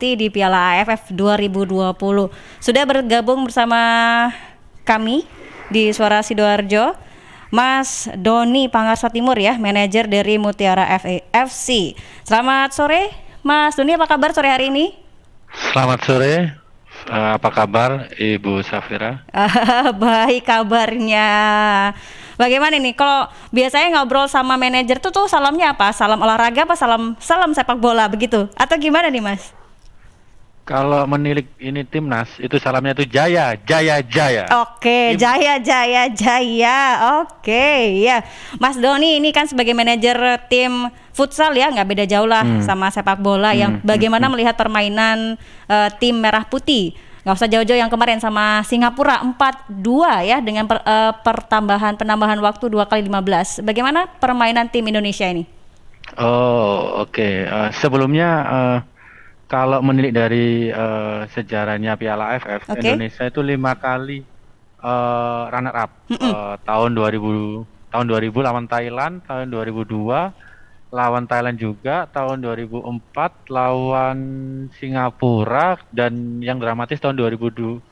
nanti di Piala AFF 2020. Sudah bergabung bersama kami di Suara Sidoarjo Mas Doni Pangarsa Timur ya, manajer dari Mutiara FC. Selamat sore, Mas Doni apa kabar sore hari ini? Selamat sore. Uh, apa kabar Ibu Safira? Uh, baik kabarnya. Bagaimana nih? Kalau biasanya ngobrol sama manajer tuh tuh salamnya apa? Salam olahraga apa salam salam sepak bola begitu? Atau gimana nih, Mas? Kalau menilik ini timnas itu salamnya itu Jaya, Jaya, Jaya. Oke, okay, Jaya, Jaya, Jaya. Oke, okay, ya. Mas Doni ini kan sebagai manajer tim futsal ya, nggak beda jauh lah hmm. sama sepak bola. Hmm. Yang hmm, bagaimana hmm. melihat permainan uh, tim merah putih? Nggak usah jauh-jauh yang kemarin sama Singapura 4-2 ya dengan per, uh, pertambahan penambahan waktu dua kali 15. Bagaimana permainan tim Indonesia ini? Oh, oke. Okay. Uh, eh, sebelumnya uh, kalau menilik dari uh, sejarahnya Piala AFF, okay. Indonesia itu lima kali uh, runner up mm -mm. Uh, tahun 2000 tahun 2000 lawan Thailand, tahun 2002 lawan Thailand juga, tahun 2004 lawan Singapura dan yang dramatis tahun 2010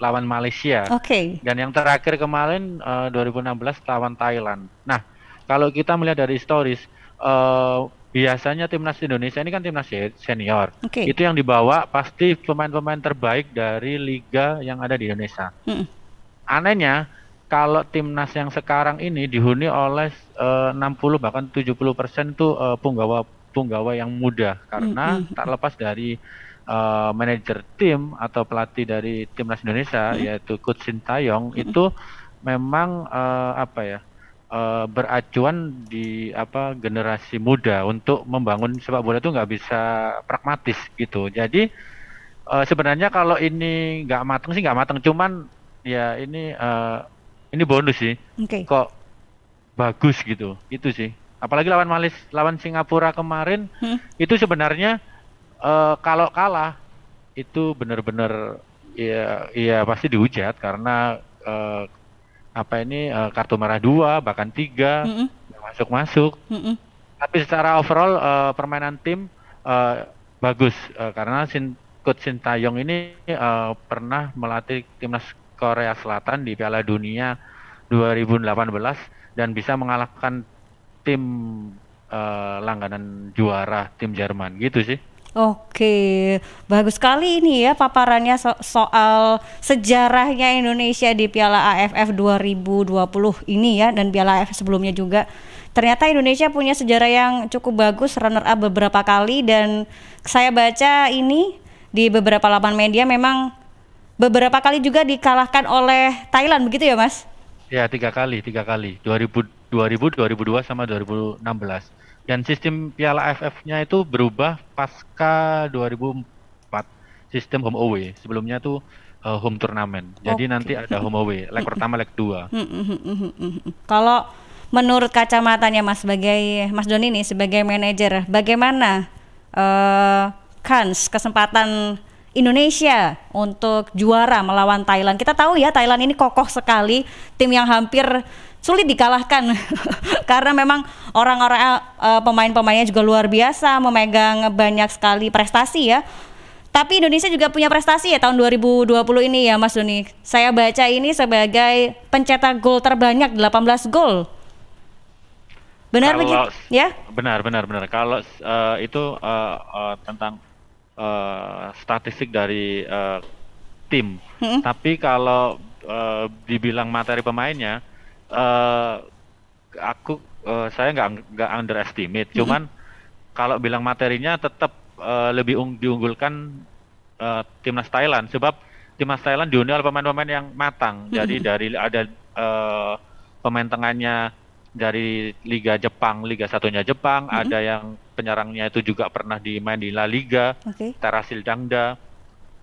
lawan Malaysia. Okay. Dan yang terakhir kemarin uh, 2016 lawan Thailand. Nah, kalau kita melihat dari stories uh, biasanya timnas Indonesia ini kan timnas senior. Okay. Itu yang dibawa pasti pemain-pemain terbaik dari liga yang ada di Indonesia. Mm. Anehnya kalau timnas yang sekarang ini dihuni oleh eh, uh, 60 bahkan 70 persen tuh uh, punggawa punggawa yang muda karena mm -hmm. tak lepas dari uh, manajer tim atau pelatih dari timnas Indonesia mm -hmm. yaitu Coach Sintayong mm -hmm. itu memang uh, apa ya uh, beracuan di apa generasi muda untuk membangun sepak bola itu nggak bisa pragmatis gitu. Jadi uh, sebenarnya kalau ini nggak mateng sih nggak mateng cuman ya ini uh, ini bonus sih. Okay. Kok bagus gitu, itu sih. Apalagi lawan Malis, lawan Singapura kemarin hmm. itu sebenarnya uh, kalau kalah itu benar-benar ya, ya pasti dihujat karena uh, apa ini uh, kartu merah dua bahkan tiga masuk masuk tapi secara overall uh, permainan tim uh, bagus uh, karena Shin, coach Sintayong ini uh, pernah melatih timnas Korea Selatan di Piala Dunia 2018 dan bisa mengalahkan tim uh, langganan juara tim Jerman gitu sih Oke, bagus sekali ini ya paparannya so soal sejarahnya Indonesia di Piala AFF 2020 ini ya dan Piala AFF sebelumnya juga. Ternyata Indonesia punya sejarah yang cukup bagus, runner up beberapa kali dan saya baca ini di beberapa laman media memang beberapa kali juga dikalahkan oleh Thailand begitu ya, Mas? Ya, tiga kali, tiga kali. 2000 2000, 2002 sama 2016. Dan sistem Piala AFF-nya itu berubah pasca 2004 sistem home away. Sebelumnya tuh uh, home turnamen. Jadi okay. nanti ada home away, leg pertama, leg dua. Hmm, hmm, hmm, Kalau menurut kacamatanya Mas sebagai Mas Doni ini sebagai manajer, bagaimana uh, kans kesempatan Indonesia untuk juara melawan Thailand. Kita tahu ya Thailand ini kokoh sekali, tim yang hampir sulit dikalahkan karena memang orang-orang uh, pemain-pemainnya juga luar biasa memegang banyak sekali prestasi ya tapi Indonesia juga punya prestasi ya tahun 2020 ini ya Mas Doni saya baca ini sebagai pencetak gol terbanyak 18 gol benar begitu ya benar benar benar kalau uh, itu uh, uh, tentang uh, statistik dari uh, tim hmm. tapi kalau uh, dibilang materi pemainnya uh, aku uh, saya nggak nggak underestimate. Mm-hmm. Cuman mm -hmm. kalau bilang materinya tetap uh, eh, lebih un, diunggulkan uh, timnas Thailand sebab timnas Thailand junior pemain-pemain yang matang. Mm-hmm. Jadi mm -hmm. dari ada uh, pemain tengahnya dari Liga Jepang, Liga satunya Jepang, mm -hmm. ada yang penyerangnya itu juga pernah dimain di La Liga, okay. Terasil Dangda.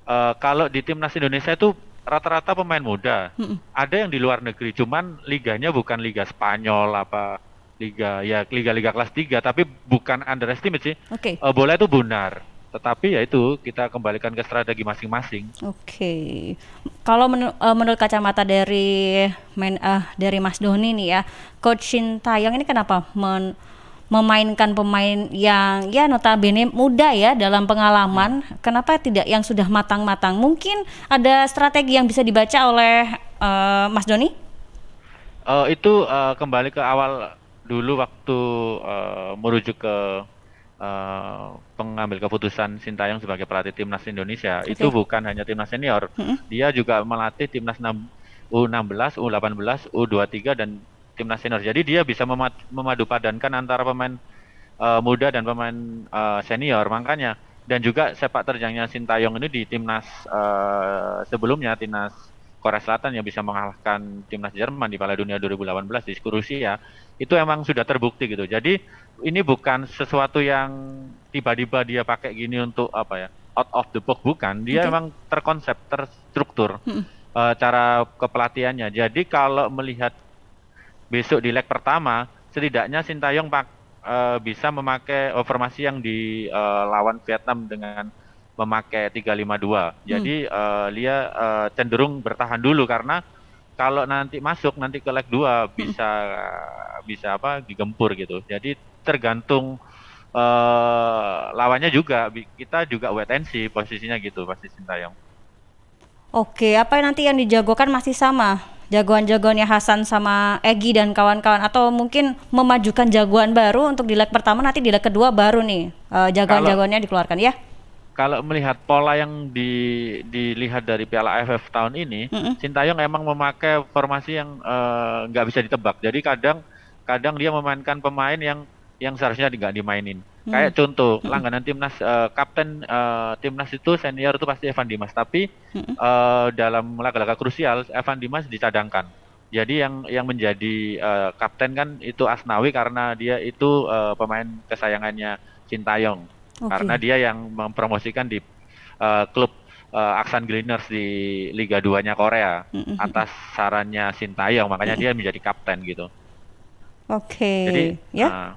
Uh, kalau di timnas Indonesia itu rata-rata pemain muda. Hmm. Ada yang di luar negeri, cuman liganya bukan liga Spanyol apa liga ya liga-liga kelas 3 tapi bukan underestimate sih. Okay. Uh, eh, bola itu benar. Tetapi ya itu kita kembalikan ke strategi masing-masing. Oke. Okay. Kalau menur eh, menurut kacamata dari men uh, dari Mas Doni nih ya, coach Shin Tayong ini kenapa men memainkan pemain yang ya notabene muda ya dalam pengalaman hmm. kenapa tidak yang sudah matang-matang mungkin ada strategi yang bisa dibaca oleh uh, Mas Doni uh, itu uh, kembali ke awal dulu waktu uh, merujuk ke uh, pengambil keputusan Sintayong sebagai pelatih timnas Indonesia okay. itu bukan hanya timnas senior hmm. dia juga melatih timnas 6 U16, U18, U23 dan timnas senior. Jadi dia bisa memadupadankan antara pemain uh, muda dan pemain uh, senior. Makanya dan juga sepak terjangnya Sintayong ini di timnas uh, sebelumnya timnas Korea Selatan yang bisa mengalahkan timnas Jerman di Piala Dunia 2018 di Rusia itu emang sudah terbukti gitu. Jadi ini bukan sesuatu yang tiba-tiba dia pakai gini untuk apa ya out of the box bukan. Dia okay. emang terkonsep terstruktur hmm. cara kepelatihannya. Jadi kalau melihat besok di leg pertama setidaknya Sintayong pak, e, bisa memakai formasi yang di e, lawan Vietnam dengan memakai 352. Jadi hmm. Jadi eh, dia e, cenderung bertahan dulu karena kalau nanti masuk nanti ke leg 2 hmm. bisa hmm. bisa apa digempur gitu. Jadi tergantung e, lawannya juga kita juga wait and see posisinya gitu pasti Sintayong. Oke, apa nanti yang dijagokan masih sama? jagoan-jagoannya Hasan sama Egi dan kawan-kawan atau mungkin memajukan jagoan baru untuk di leg pertama nanti di leg kedua baru nih uh, jagoan-jagoannya dikeluarkan ya? Kalau melihat pola yang di, dilihat dari Piala AFF tahun ini, mm Sintayong emang memakai formasi yang eh, nggak uh, bisa ditebak. Jadi kadang kadang dia memainkan pemain yang yang seharusnya nggak dimainin. Kayak hmm. contoh hmm. langganan timnas uh, kapten uh, timnas itu senior itu pasti Evan Dimas, tapi hmm. uh, dalam laga-laga krusial Evan Dimas dicadangkan. Jadi yang yang menjadi uh, kapten kan itu Asnawi karena dia itu uh, pemain kesayangannya Cintayong Okay. Karena dia yang mempromosikan di uh, klub uh, Aksan Greeners di Liga 2-nya Korea mm -hmm. atas sarannya Sintayong makanya mm -hmm. dia menjadi kapten gitu. Oke. Okay. Jadi ya. Yeah.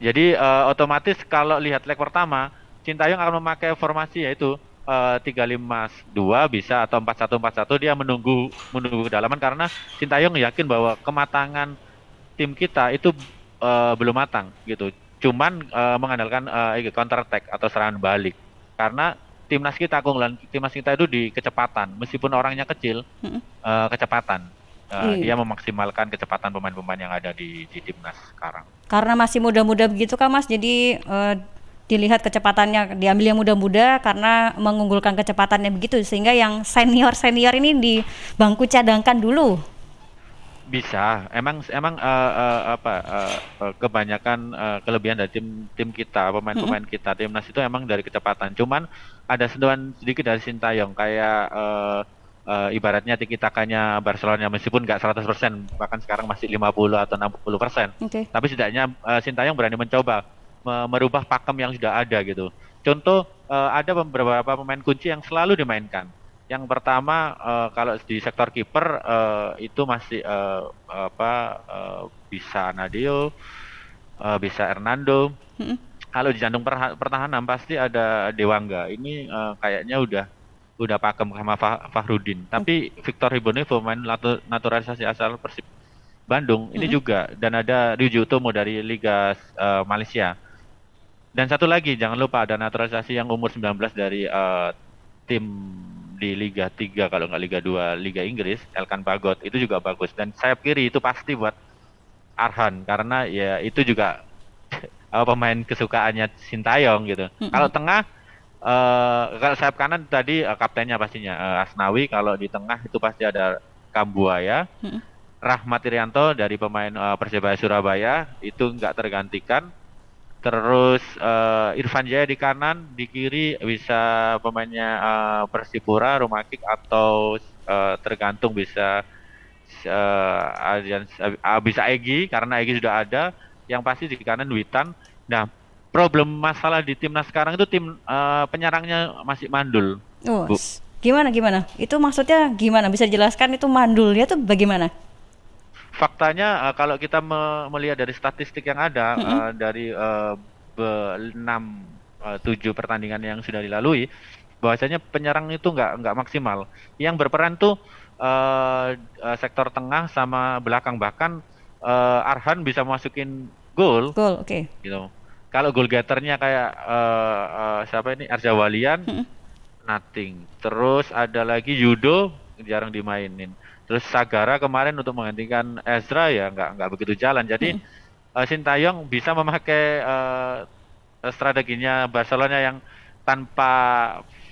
Jadi uh, otomatis kalau lihat leg pertama, Cinta Cintayong akan memakai formasi yaitu eh, tiga lima dua bisa atau empat satu empat satu dia menunggu menunggu kedalaman karena Cinta Sintayong yakin bahwa kematangan tim kita itu uh, belum matang gitu cuman uh, mengandalkan uh, counter attack atau serangan balik karena timnas kita keunggulan timnas kita itu di kecepatan meskipun orangnya kecil uh, kecepatan uh, hmm. dia memaksimalkan kecepatan pemain-pemain yang ada di, di timnas sekarang. Karena masih muda-muda begitu kan Mas, jadi uh, dilihat kecepatannya diambil yang muda-muda karena mengunggulkan kecepatannya begitu sehingga yang senior-senior ini di bangku cadangkan dulu. Bisa, emang emang uh, uh, apa uh, kebanyakan uh, kelebihan dari tim tim kita pemain-pemain mm -hmm. kita timnas itu emang dari kecepatan. Cuman ada sentuhan sedikit dari sintayong kayak uh, uh, ibaratnya tiki takanya Barcelona meskipun nggak 100% bahkan sekarang masih 50 atau 60%. Okay. Tapi setidaknya uh, Sintayong berani mencoba me merubah pakem yang sudah ada gitu. Contoh uh, ada beberapa pemain kunci yang selalu dimainkan. Yang pertama uh, kalau di sektor kiper uh, itu masih uh, apa uh, bisa Nadio, uh, bisa Hernando. Mm Kalau di jantung pertahanan pasti ada Dewangga. Ini uh, kayaknya udah udah pakem sama Fahrudin. Tapi Victor Ribonevo pemain naturalisasi asal Persib Bandung ini mm -hmm. juga dan ada Ryuji Utomo dari Liga uh, Malaysia. Dan satu lagi jangan lupa ada naturalisasi yang umur 19 dari uh, tim di Liga 3 kalau nggak Liga 2 Liga Inggris Elkan Bagot itu juga bagus dan sayap kiri itu pasti buat Arhan karena ya itu juga pemain kesukaannya Sintayong gitu. Mm -hmm. Kalau tengah uh, sayap kanan tadi uh, kaptennya pastinya uh, Asnawi kalau di tengah itu pasti ada Kambuaya hmm. Rahmat Irianto dari pemain uh, Persebaya Surabaya itu nggak tergantikan terus uh, Irfan Jaya di kanan di kiri bisa pemainnya uh, Persipura Rumakik atau uh, tergantung bisa uh, bisa Egi karena Egi sudah ada yang pasti di kanan Witan nah problem masalah di timnas sekarang itu tim uh, penyerangnya masih mandul. Oh, Gimana gimana? Itu maksudnya gimana? Bisa jelaskan itu mandulnya tuh bagaimana? Faktanya uh, kalau kita me melihat dari statistik yang ada mm -hmm. uh, dari uh, enam tujuh pertandingan yang sudah dilalui, bahwasanya penyerang itu nggak nggak maksimal. Yang berperan tuh uh, sektor tengah sama belakang bahkan uh, Arhan bisa masukin gol. Gol, oke. Okay. Gitu. Kalau goal getternya kayak uh, uh, siapa ini Arzawalian, hmm. nothing. Terus ada lagi Yudo jarang dimainin. Terus Sagara kemarin untuk menggantikan Ezra ya nggak nggak begitu jalan. Jadi hmm. uh, Sintayong bisa memakai uh, strateginya Barcelona yang tanpa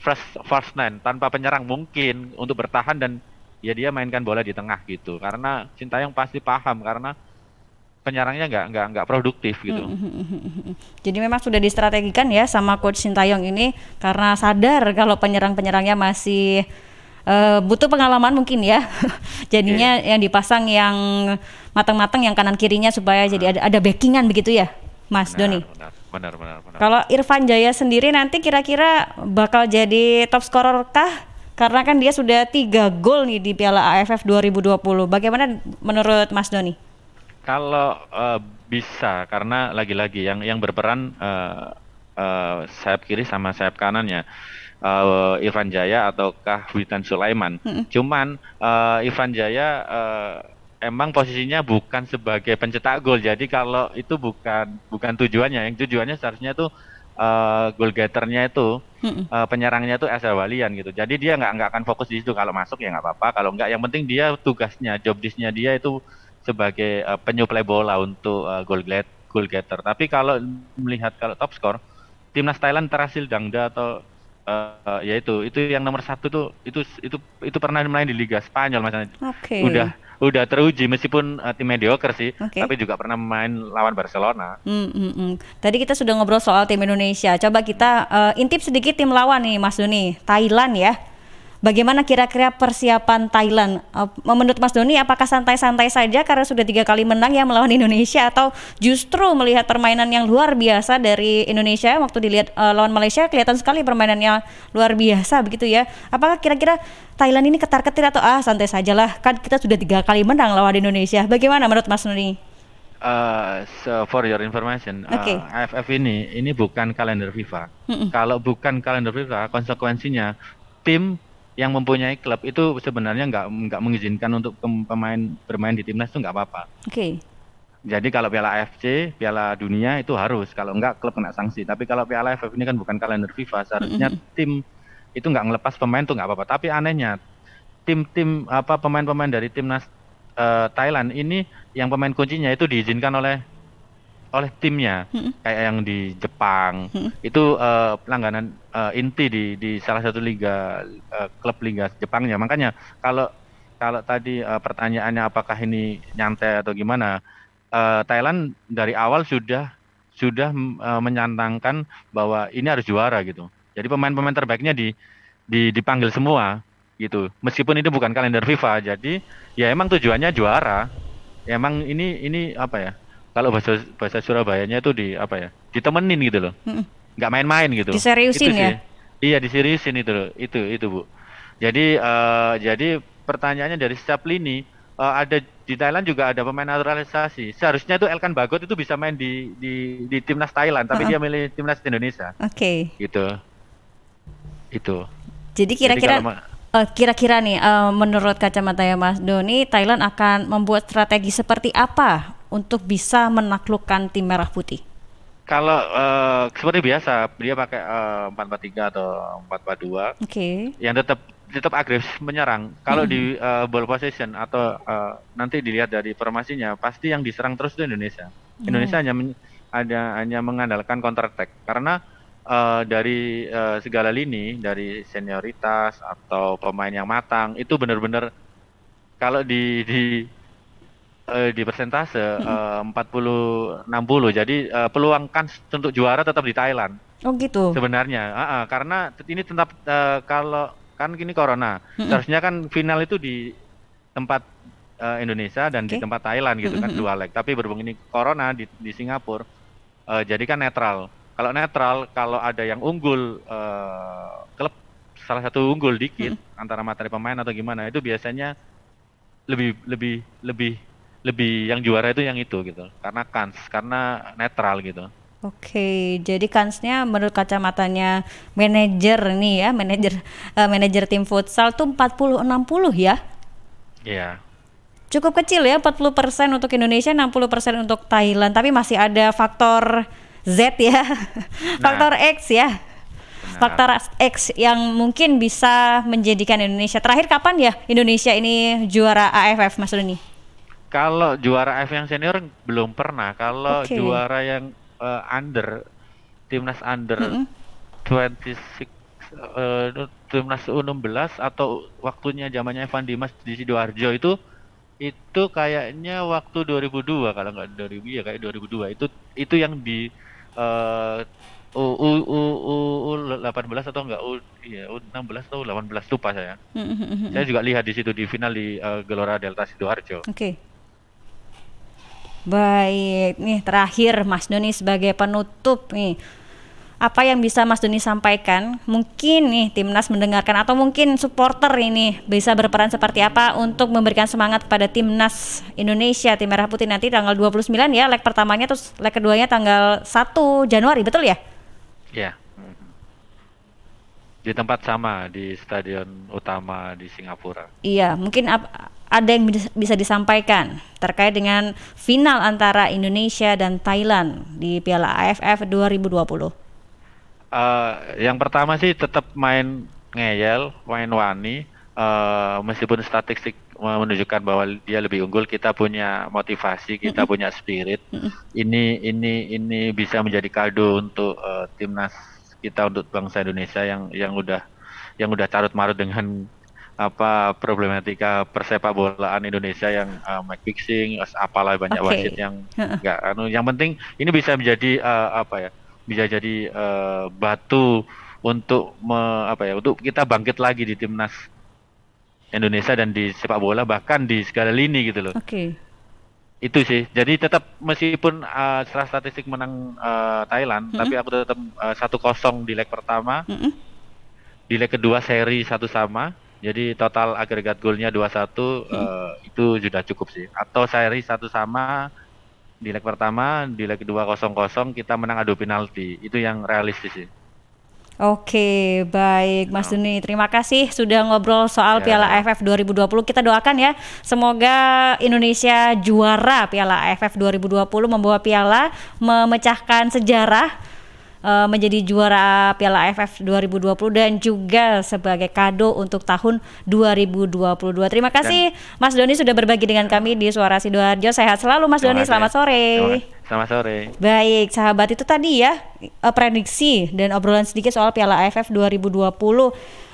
first first nine, tanpa penyerang mungkin untuk bertahan dan ya dia mainkan bola di tengah gitu. Karena Sintayong pasti paham karena penyerangnya nggak nggak nggak produktif hmm, gitu. Hmm, hmm, jadi memang sudah distrategikan ya sama coach Sintayong ini karena sadar kalau penyerang-penyerangnya masih uh, butuh pengalaman mungkin ya. Jadinya yeah. Iya. yang dipasang yang matang-matang yang kanan kirinya supaya nah. jadi ada ada backingan begitu ya, Mas benar, Doni. Benar, benar, benar, benar. Kalau Irfan Jaya sendiri nanti kira-kira bakal jadi top scorer kah? Karena kan dia sudah tiga gol nih di Piala AFF 2020. Bagaimana menurut Mas Doni? Kalau uh, bisa karena lagi-lagi yang yang berperan uh, uh, sayap kiri sama sayap kanannya uh, Irfan Jaya ataukah Witan Sulaiman. Hmm. Cuman uh, Irfan Jaya uh, emang posisinya bukan sebagai pencetak gol. Jadi kalau itu bukan bukan tujuannya. Yang tujuannya seharusnya tuh uh, goal getternya itu hmm. uh, penyerangnya itu Asal Walian gitu. Jadi dia nggak nggak akan fokus di situ kalau masuk ya nggak apa-apa. Kalau nggak yang penting dia tugasnya, job dia itu sebagai uh, penyuplai bola untuk uh, goal, get, goal getter. Tapi kalau melihat kalau top skor, timnas Thailand terhasil Dangda atau uh, ya itu itu yang nomor satu tuh itu itu itu pernah main di Liga Spanyol Oke. Okay. Udah udah teruji meskipun uh, tim mediocre sih, okay. tapi juga pernah main lawan Barcelona. Mm, mm, mm. Tadi kita sudah ngobrol soal tim Indonesia. Coba kita uh, intip sedikit tim lawan nih Mas Duni, Thailand ya. Bagaimana kira-kira persiapan Thailand? Eh, menurut Mas Doni, apakah santai-santai saja karena sudah tiga kali menang ya melawan Indonesia atau justru melihat permainan yang luar biasa dari Indonesia waktu dilihat uh, lawan Malaysia kelihatan sekali permainannya luar biasa begitu ya? Apakah kira-kira Thailand ini ketar-ketir atau ah santai sajalah kan kita sudah tiga kali menang lawan Indonesia? Bagaimana menurut Mas Doni? Uh, so for your information, okay. uh, AFF ini ini bukan kalender FIFA. Mm -mm. Kalau bukan kalender FIFA, konsekuensinya tim yang mempunyai klub itu sebenarnya nggak nggak mengizinkan untuk pemain bermain di timnas itu nggak apa-apa. Oke. Okay. Jadi kalau Piala AFC, Piala Dunia itu harus. Kalau nggak klub kena sanksi. Tapi kalau Piala AFF ini kan bukan kalender FIFA, seharusnya mm -hmm. tim itu nggak ngelepas pemain tuh nggak apa-apa. Tapi anehnya tim-tim apa pemain-pemain dari timnas uh, Thailand ini yang pemain kuncinya itu diizinkan oleh oleh timnya hmm. kayak yang di Jepang hmm. itu uh, langganan uh, inti di di salah satu liga uh, klub liga Jepangnya makanya kalau kalau tadi uh, pertanyaannya apakah ini nyantai atau gimana uh, Thailand dari awal sudah sudah uh, menyantangkan bahwa ini harus juara gitu jadi pemain-pemain terbaiknya di, di dipanggil semua gitu meskipun ini bukan kalender FIFA jadi ya emang tujuannya juara ya, emang ini ini apa ya kalau bahasa bahasa Surabayanya itu di apa ya ditemenin gitu loh mm -mm. main-main gitu diseriusin itu ya sih. iya diseriusin itu loh itu itu bu jadi uh, jadi pertanyaannya dari setiap lini uh, ada di Thailand juga ada pemain naturalisasi seharusnya itu Elkan Bagot itu bisa main di di, di timnas Thailand tapi uh -huh. dia milih timnas Indonesia oke okay. gitu itu jadi kira-kira eh, kira-kira nih uh, menurut kacamata ya Mas Doni Thailand akan membuat strategi seperti apa untuk bisa menaklukkan tim merah putih? Kalau uh, seperti biasa, dia pakai uh, eh, 4-4-3 atau 4-4-2. Oke. Yang tetap tetap agresif menyerang. Kalau hmm. di uh, ball possession atau uh, nanti dilihat dari formasinya, pasti yang diserang terus itu Indonesia. Hmm. Indonesia hanya ada hanya mengandalkan counter attack karena uh, dari uh, segala lini dari senioritas atau pemain yang matang itu benar-benar kalau di di uh, di persentase uh, 40 60. Jadi uh, peluang kans untuk juara tetap di Thailand. Oh gitu. Sebenarnya, uh, uh, karena ini tetap uh, kalau kan gini corona, hmm. seharusnya kan final itu di tempat uh, Indonesia dan okay. di tempat Thailand gitu hmm. kan hmm, hmm. dua leg. Tapi berhubung ini corona di, di Singapura, uh, jadi kan netral. Kalau netral, kalau ada yang unggul uh, klub salah satu unggul dikit hmm. antara materi pemain atau gimana itu biasanya lebih lebih lebih lebih yang juara itu yang itu gitu karena kans karena netral gitu Oke, jadi kansnya menurut kacamatanya manajer nih ya, manajer uh, manajer tim futsal tuh 40 60 ya. Iya. Yeah. Cukup kecil ya 40% untuk Indonesia, 60% untuk Thailand, tapi masih ada faktor Z ya. Nah. faktor X ya. Faktor X yang mungkin bisa menjadikan Indonesia terakhir kapan ya Indonesia ini juara AFF Mas Doni? Kalau juara F yang senior belum pernah. Kalau okay. juara yang uh, under timnas under mm -hmm. 26 uh, timnas U16 atau waktunya zamannya Evan Dimas di Sidoarjo itu itu kayaknya waktu 2002 kalau nggak 2000 ya kayak 2002 itu itu yang di uh, U, U, U, U 18 atau enggak U, ya, U 16 atau U 18 lupa saya. Mm -hmm. Saya juga lihat di situ di final di uh, Gelora Delta Sidoarjo. Oke. Okay. Baik, nih terakhir Mas Doni sebagai penutup nih. Apa yang bisa Mas Doni sampaikan? Mungkin nih timnas mendengarkan atau mungkin supporter ini bisa berperan seperti apa untuk memberikan semangat kepada timnas Indonesia tim Merah Putih nanti tanggal 29 ya leg pertamanya terus leg keduanya tanggal 1 Januari, betul ya? Iya. Yeah di tempat sama di stadion utama di Singapura. Iya, mungkin ada yang bisa disampaikan terkait dengan final antara Indonesia dan Thailand di Piala AFF 2020. Uh, yang pertama sih tetap main ngeyel, main wani. Uh, meskipun statistik menunjukkan bahwa dia lebih unggul, kita punya motivasi, kita punya spirit. Ini ini ini bisa menjadi kado untuk uh, timnas kita untuk bangsa Indonesia yang yang udah yang udah carut marut dengan apa problematika persepak bolaan Indonesia yang uh, match fixing apalah banyak okay. wasit yang enggak anu yang penting ini bisa menjadi uh, apa ya bisa jadi uh, batu untuk me, apa ya untuk kita bangkit lagi di timnas Indonesia dan di sepak bola bahkan di segala lini gitu loh. Oke. Okay itu sih jadi tetap meskipun uh, setelah statistik menang uh, Thailand mm -hmm. tapi aku tetap eh, satu uh, kosong di leg pertama mm -hmm. di leg kedua seri satu sama jadi total agregat golnya dua satu mm itu sudah cukup sih atau seri satu sama di leg pertama di leg kedua kosong kosong kita menang adu penalti itu yang realistis sih Oke, baik Mas Duni. Terima kasih sudah ngobrol soal ya. Piala AFF 2020. Kita doakan ya, semoga Indonesia juara Piala AFF 2020 membawa piala memecahkan sejarah eh, menjadi juara Piala AFF 2020 dan juga sebagai kado untuk tahun 2022. Terima kasih Mas Doni sudah berbagi dengan kami di Suara Sidoarjo. Sehat selalu Mas Doni, selamat sore. Selamat. Selamat sore. Baik, sahabat itu tadi ya eh, prediksi dan obrolan sedikit soal Piala AFF 2020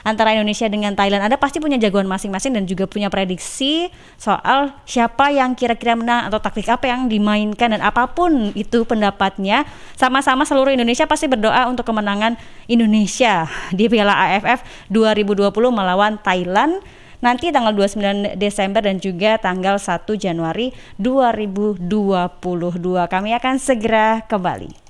antara Indonesia dengan Thailand. Anda pasti punya jagoan masing-masing dan juga punya prediksi soal siapa yang kira-kira menang atau taktik apa yang dimainkan dan apapun itu pendapatnya. Sama-sama seluruh Indonesia pasti berdoa untuk kemenangan Indonesia di Piala AFF 2020 melawan Thailand nanti tanggal 29 Desember dan juga tanggal 1 Januari 2022. Kami akan segera kembali.